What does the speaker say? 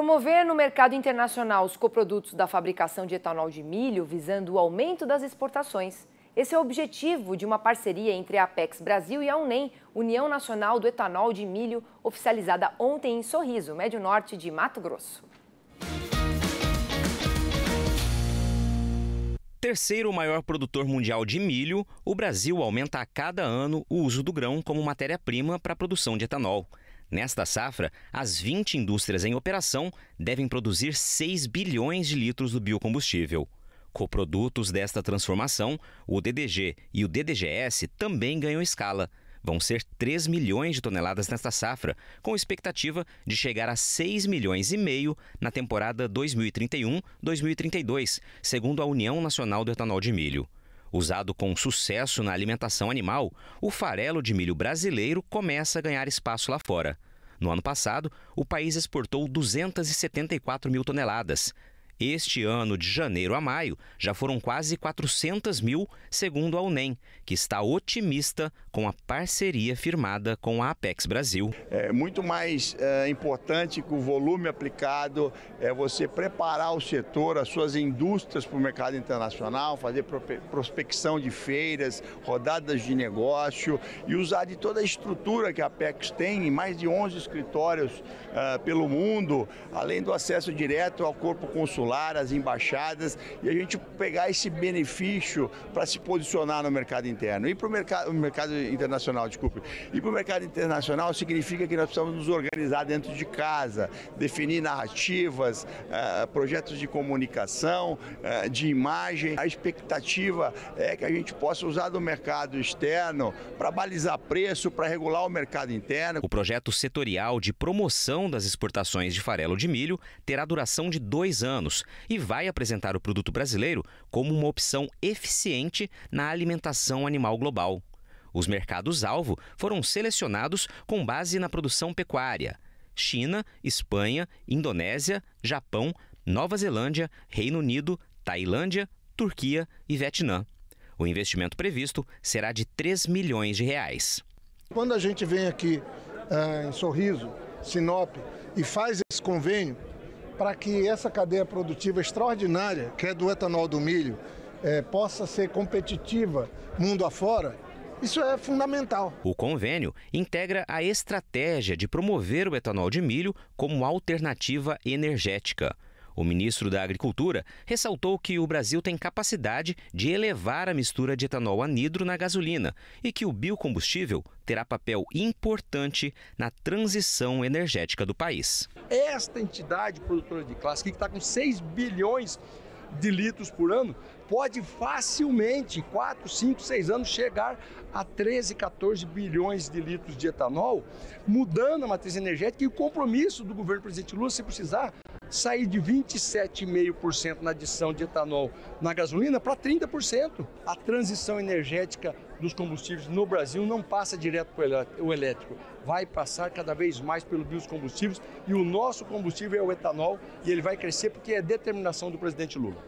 Promover no mercado internacional os coprodutos da fabricação de etanol de milho visando o aumento das exportações. Esse é o objetivo de uma parceria entre a Apex Brasil e a UNEM, União Nacional do Etanol de Milho, oficializada ontem em Sorriso, Médio Norte de Mato Grosso. Terceiro maior produtor mundial de milho, o Brasil aumenta a cada ano o uso do grão como matéria-prima para a produção de etanol. Nesta safra, as 20 indústrias em operação devem produzir 6 bilhões de litros do biocombustível. Coprodutos desta transformação, o DDG e o DDGS também ganham escala. Vão ser 3 milhões de toneladas nesta safra, com expectativa de chegar a 6 milhões e meio na temporada 2031-2032, segundo a União Nacional do Etanol de Milho. Usado com sucesso na alimentação animal, o farelo de milho brasileiro começa a ganhar espaço lá fora. No ano passado, o país exportou 274 mil toneladas, este ano, de janeiro a maio, já foram quase 400 mil, segundo a UNEM, que está otimista com a parceria firmada com a Apex Brasil. É muito mais é, importante que o volume aplicado é você preparar o setor, as suas indústrias para o mercado internacional, fazer prospecção de feiras, rodadas de negócio e usar de toda a estrutura que a Apex tem, em mais de 11 escritórios é, pelo mundo, além do acesso direto ao corpo consular consular, as embaixadas e a gente pegar esse benefício para se posicionar no mercado interno. E para o mercado, mercado internacional, desculpe. E para o mercado internacional significa que nós precisamos nos organizar dentro de casa, definir narrativas, eh, projetos de comunicação, eh, de imagem. A expectativa é que a gente possa usar do mercado externo para balizar preço, para regular o mercado interno. O projeto setorial de promoção das exportações de farelo de milho terá duração de dois anos e vai apresentar o produto brasileiro como uma opção eficiente na alimentação animal global. Os mercados-alvo foram selecionados com base na produção pecuária: China, Espanha, Indonésia, Japão, Nova Zelândia, Reino Unido, Tailândia, Turquia e Vietnã. O investimento previsto será de 3 milhões de reais. Quando a gente vem aqui eh, em Sorriso, Sinop, e faz esse convênio, para que essa cadeia produtiva extraordinária, que é do etanol do milho, é, possa ser competitiva mundo afora, isso é fundamental. O convênio integra a estratégia de promover o etanol de milho como alternativa energética. O ministro da Agricultura ressaltou que o Brasil tem capacidade de elevar a mistura de etanol anidro na gasolina e que o biocombustível terá papel importante na transição energética do país. Esta entidade produtora de classe, que está com 6 bilhões de litros por ano, pode facilmente, 4, 5, 6 anos, chegar a 13, 14 bilhões de litros de etanol, mudando a matriz energética e o compromisso do governo presidente Lula, se precisar, sair de 27,5% na adição de etanol na gasolina para 30%. A transição energética dos combustíveis no Brasil não passa direto para o elétrico, vai passar cada vez mais pelo biocombustíveis e o nosso combustível é o etanol e ele vai crescer porque é determinação do presidente Lula.